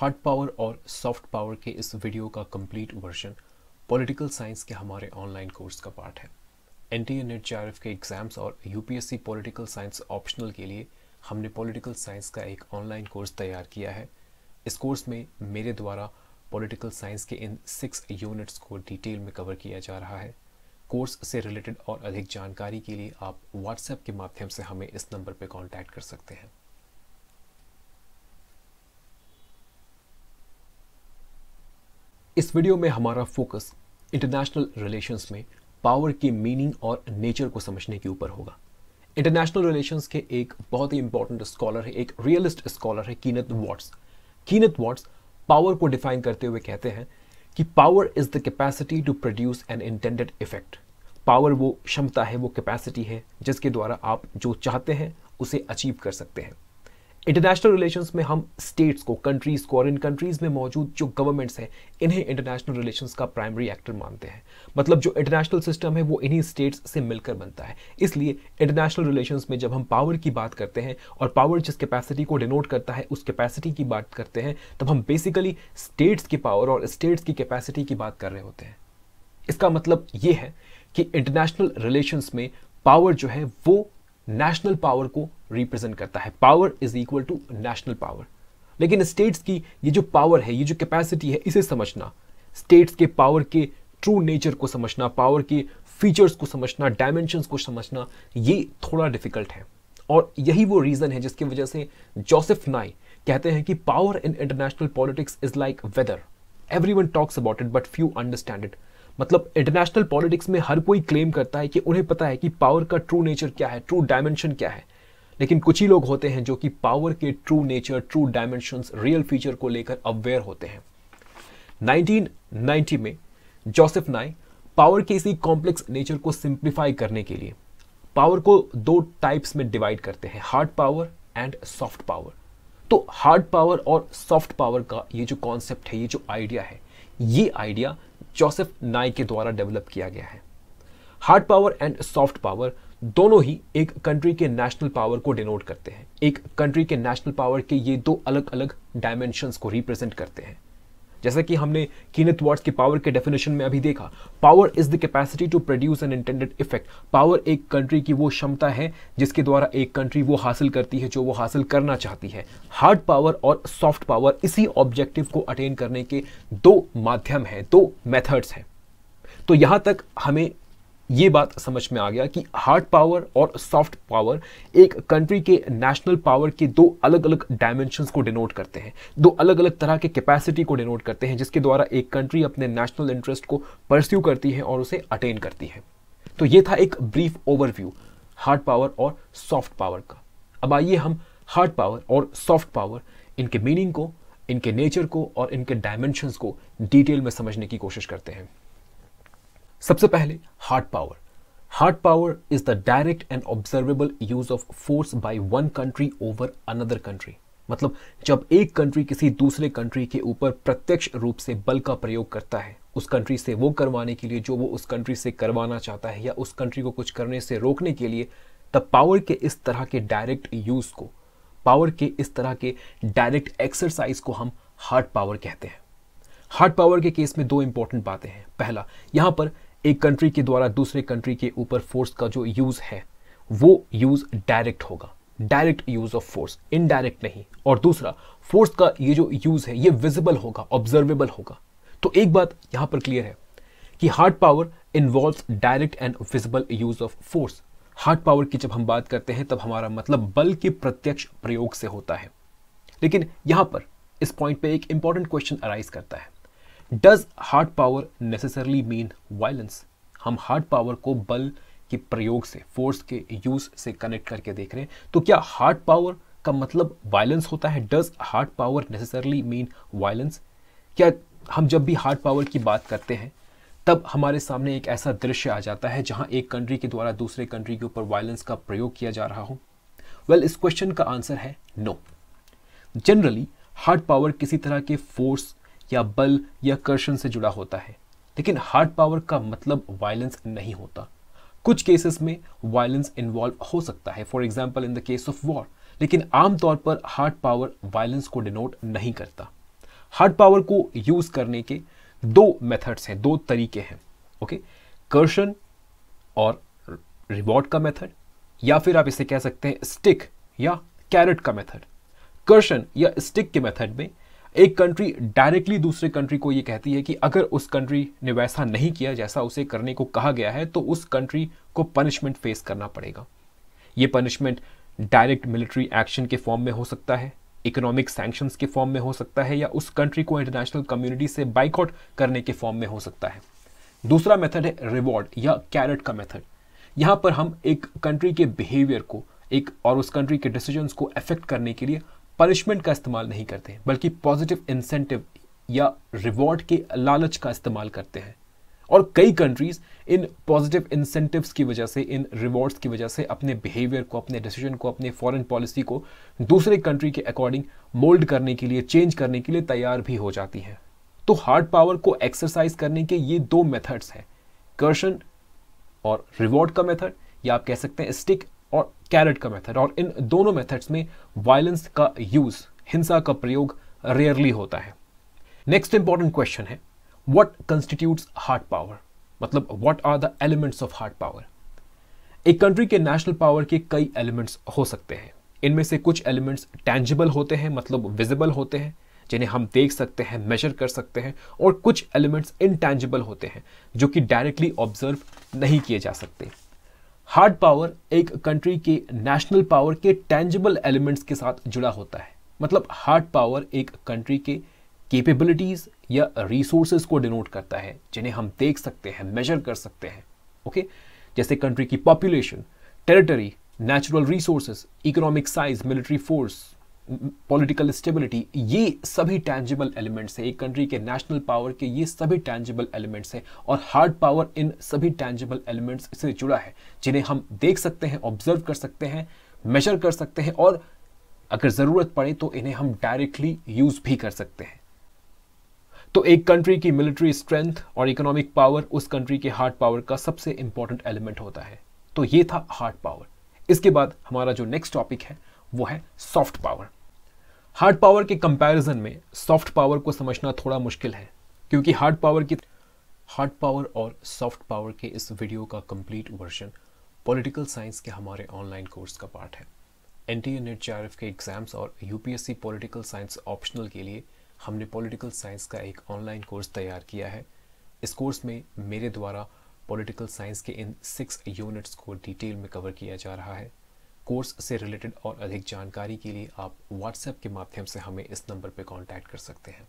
Hard power और soft power के इस वीडियो का कंप्लीट वर्जन पॉलिटिकल साइंस के हमारे ऑनलाइन कोर्स का पार्ट है एन टी नेट जे के एग्ज़ाम्स और यूपीएससी पॉलिटिकल साइंस ऑप्शनल के लिए हमने पॉलिटिकल साइंस का एक ऑनलाइन कोर्स तैयार किया है इस कोर्स में मेरे द्वारा पॉलिटिकल साइंस के इन सिक्स यूनिट्स को डिटेल में कवर किया जा रहा है कोर्स से रिलेटेड और अधिक जानकारी के लिए आप व्हाट्सएप के माध्यम से हमें इस नंबर पर कॉन्टैक्ट कर सकते हैं इस वीडियो में हमारा फोकस इंटरनेशनल रिलेशंस में पावर की मीनिंग और नेचर को समझने के ऊपर होगा इंटरनेशनल रिलेशंस के एक बहुत ही इंपॉर्टेंट स्कॉलर है एक रियलिस्ट स्कॉलर है Kenneth Waltz Kenneth Waltz power को डिफाइन करते हुए कहते हैं कि power is the capacity to produce an intended effect power वो क्षमता है वो कैपेसिटी है जिसके द्वारा आप जो चाहते हैं उसे अचीव कर सकते हैं इंटरनेशनल रिलेशंस में हम स्टेट्स को कंट्रीज़ को और इन कंट्रीज़ में मौजूद जो गवर्नमेंट्स हैं इन्हें इंटरनेशनल रिलेशंस का प्राइमरी एक्टर मानते हैं मतलब जो इंटरनेशनल सिस्टम है वो इन्हीं स्टेट्स से मिलकर बनता है इसलिए इंटरनेशनल रिलेशंस में जब हम पावर की बात करते हैं और पावर जिस कैपेसिटी को डिनोट करता है उस कैपेसिटी की बात करते हैं तब हम बेसिकली स्टेट्स की पावर और स्टेट्स की कैपेसिटी की बात कर रहे होते हैं इसका मतलब ये है कि इंटरनेशनल रिलेशंस में पावर जो है वो नेशनल पावर को रिप्रेजेंट करता है power is equal to national power लेकिन स्टेट्स की ये जो पावर है ये जो कैपेसिटी है इसे समझना स्टेट्स के पावर के ट्रू नेचर को समझना पावर के फीचर्स को समझना डायमेंशंस को समझना ये थोड़ा डिफिकल्ट है और यही वो रीज़न है जिसकी वजह से जोसेफ नाई कहते हैं कि power in international politics is like weather every one talks about it but few understand it मतलब इंटरनेशनल पॉलिटिक्स में हर कोई क्लेम करता है कि उन्हें पता है कि पावर का ट्रू नेचर क्या है ट्रू डायमेंशन क्या है लेकिन कुछ ही लोग होते हैं जो कि पावर के true nature true dimension real feature को लेकर अवेयर होते हैं 1990 में जोसेफ नाय पावर के इसी कॉम्प्लेक्स नेचर को सिंप्लीफाई करने के लिए पावर को दो टाइप्स में डिवाइड करते हैं hard power and soft power तो हार्ड पावर और सॉफ्ट पावर का ये जो कॉन्सेप्ट है ये जो आइडिया है ये आइडिया जोसेफ नाई के द्वारा डेवलप किया गया है hard power and soft power दोनों ही एक कंट्री के नेशनल पावर को डिनोट करते हैं एक कंट्री के नेशनल पावर के ये दो अलग अलग डायमेंशंस को रिप्रेजेंट करते हैं जैसा कि हमने कीनेथ वाट्स की पावर के डेफिनेशन में अभी देखा power is the capacity to produce an intended effect power एक कंट्री की वो क्षमता है जिसके द्वारा एक कंट्री वो हासिल करती है जो वो हासिल करना चाहती है हार्ड पावर और सॉफ्ट पावर इसी ऑब्जेक्टिव को अटेन करने के दो माध्यम हैं दो मेथड्स हैं तो यहां तक हमें ये बात समझ में आ गया कि हार्ड पावर और सॉफ्ट पावर एक कंट्री के नेशनल पावर के दो अलग अलग डायमेंशन को डिनोट करते हैं दो अलग अलग तरह के कैपेसिटी को डिनोट करते हैं जिसके द्वारा एक कंट्री अपने नेशनल इंटरेस्ट को परस्यू करती है और उसे अटेन करती है तो ये था एक ब्रीफ ओवरव्यू हार्ड पावर और सॉफ्ट पावर का अब आइए हम हार्ड पावर और सॉफ्ट पावर इनके मीनिंग को इनके नेचर को और इनके डायमेंशंस को डिटेल में समझने की कोशिश करते हैं सबसे पहले hard power hard power is the direct and observable use of force by one country over another country मतलब जब एक कंट्री किसी दूसरे कंट्री के ऊपर प्रत्यक्ष रूप से बल का प्रयोग करता है उस कंट्री से वो करवाने के लिए जो वो उस कंट्री से करवाना चाहता है या उस कंट्री को कुछ करने से रोकने के लिए द पावर के इस तरह के डायरेक्ट यूज़ को पावर के इस तरह के डायरेक्ट एक्सरसाइज को हम हार्ड पावर कहते हैं हार्ड पावर के केस में दो इंपॉर्टेंट बातें हैं पहला यहाँ पर एक कंट्री के द्वारा दूसरे कंट्री के ऊपर फोर्स का जो यूज़ है वो यूज़ डायरेक्ट होगा direct use of force indirect नहीं और दूसरा फोर्स का ये जो यूज़ है ये विजिबल होगा ऑब्जर्वेबल होगा तो एक बात यहाँ पर क्लियर है कि hard power involve direct and visible use of force hard power की जब हम बात करते हैं तब हमारा मतलब बल के प्रत्यक्ष प्रयोग से होता है लेकिन यहाँ पर इस पॉइंट पे एक इंपॉर्टेंट क्वेश्चन अराइज करता है does hard power necessarily mean violence हम हार्ड पावर को बल के प्रयोग से फोर्स के यूज़ से कनेक्ट करके देख रहे हैं तो क्या हार्ड पावर का मतलब वायलेंस होता है does hard power necessarily mean violence क्या हम जब भी हार्ड पावर की बात करते हैं तब हमारे सामने एक ऐसा दृश्य आ जाता है जहां एक कंट्री के द्वारा दूसरे कंट्री के ऊपर वायलेंस का प्रयोग किया जा रहा हो वेल well, इस क्वेश्चन का आंसर है नो जनरली हार्ड पावर किसी तरह के फोर्स या बल या कर्षण से जुड़ा होता है लेकिन हार्ड पावर का मतलब वायलेंस नहीं होता कुछ केसेस में वायलेंस इन्वॉल्व हो सकता है for example in the case of war लेकिन आमतौर पर हार्ड पावर वायलेंस को डिनोट नहीं करता हार्ड पावर को यूज करने के दो मेथड्स हैं दो तरीके हैं ओके okay? कर्षण और रिवॉर्ड का मेथड या फिर आप इसे कह सकते हैं स्टिक या कैरेट का मेथड कर्षण या स्टिक के मेथड में एक कंट्री डायरेक्टली दूसरे कंट्री को ये कहती है कि अगर उस कंट्री ने वैसा नहीं किया जैसा उसे करने को कहा गया है तो उस कंट्री को पनिशमेंट फेस करना पड़ेगा ये पनिशमेंट डायरेक्ट मिलिट्री एक्शन के फॉर्म में हो सकता है इकोनॉमिक सैंक्शंस के फॉर्म में हो सकता है या उस कंट्री को इंटरनेशनल कम्युनिटी से बाइकआउट करने के फॉर्म में हो सकता है दूसरा मेथड है रिवॉर्ड या कैरेट का मेथड यहाँ पर हम एक कंट्री के बिहेवियर को एक और उस कंट्री के डिसीजंस को अफेक्ट करने के लिए पनिशमेंट का इस्तेमाल नहीं करते बल्कि पॉजिटिव इंसेंटिव या रिवॉर्ड के लालच का इस्तेमाल करते हैं और कई कंट्रीज इन पॉजिटिव इंसेंटिव्स की वजह से इन रिवॉर्ड्स की वजह से अपने बिहेवियर को अपने डिसीजन को अपने फॉरेन पॉलिसी को दूसरे कंट्री के अकॉर्डिंग मोल्ड करने के लिए चेंज करने के लिए तैयार भी हो जाती हैं तो हार्ड पावर को एक्सरसाइज करने के ये दो मेथड्स हैं कर्शन और रिवॉर्ड का मेथड या आप कह सकते हैं स्टिक और कैरेट का मेथड और इन दोनों मेथड्स में वायलेंस का यूज हिंसा का प्रयोग रेयरली होता है नेक्स्ट इंपॉर्टेंट क्वेश्चन है वट कंस्टिट्यूट हार्ट पावर मतलब what are the elements of hard power एक कंट्री के नेशनल पावर के कई एलिमेंट्स हो सकते हैं इनमें से कुछ एलिमेंट्स टैंजिबल होते हैं मतलब विजिबल होते हैं जिन्हें हम देख सकते हैं मेजर कर सकते हैं और कुछ एलिमेंट्स इनटैंजिबल होते हैं जो कि डायरेक्टली ऑब्जर्व नहीं किए जा सकते हार्ड पावर एक कंट्री के नेशनल पावर के टेंजिबल एलिमेंट्स के साथ जुड़ा होता है मतलब हार्ड पावर एक कंट्री के कैपेबिलिटीज़ या रिसोर्सेज को डिनोट करता है जिन्हें हम देख सकते हैं मेजर कर सकते हैं ओके जैसे कंट्री की population territory natural resources economic size military force political stability ये सभी टैंजिबल एलिमेंट्स हैं एक कंट्री के नेशनल पावर के ये सभी टैंजिबल एलिमेंट्स हैं और हार्ड पावर इन सभी टैंजिबल एलिमेंट्स से जुड़ा है जिन्हें हम देख सकते हैं ऑब्जर्व कर सकते हैं मेजर कर सकते हैं और अगर ज़रूरत पड़े तो इन्हें हम डायरेक्टली यूज़ भी कर सकते हैं तो एक कंट्री की मिलिट्री स्ट्रेंथ और इकोनॉमिक पावर उस कंट्री के हार्ड पावर का सबसे इंपॉर्टेंट एलिमेंट होता है तो ये था हार्ड पावर इसके बाद हमारा जो नेक्स्ट टॉपिक है वो है सॉफ्ट पावर हार्ड पावर के कंपैरिजन में सॉफ्ट पावर को समझना थोड़ा मुश्किल है क्योंकि हार्ड पावर की हार्ड पावर और सॉफ्ट पावर के इस वीडियो का कंप्लीट वर्जन पॉलिटिकल साइंस के हमारे ऑनलाइन कोर्स का पार्ट है एन टी नेट जी के एग्जाम्स और यूपीएससी पॉलिटिकल साइंस ऑप्शनल के लिए हमने पॉलिटिकल साइंस का एक ऑनलाइन कोर्स तैयार किया है इस कोर्स में मेरे द्वारा पॉलिटिकल साइंस के इन सिक्स यूनिट्स को डिटेल में कवर किया जा रहा है कोर्स से रिलेटेड और अधिक जानकारी के लिए आप व्हाट्सएप के माध्यम से हमें इस नंबर पर कॉन्टैक्ट कर सकते हैं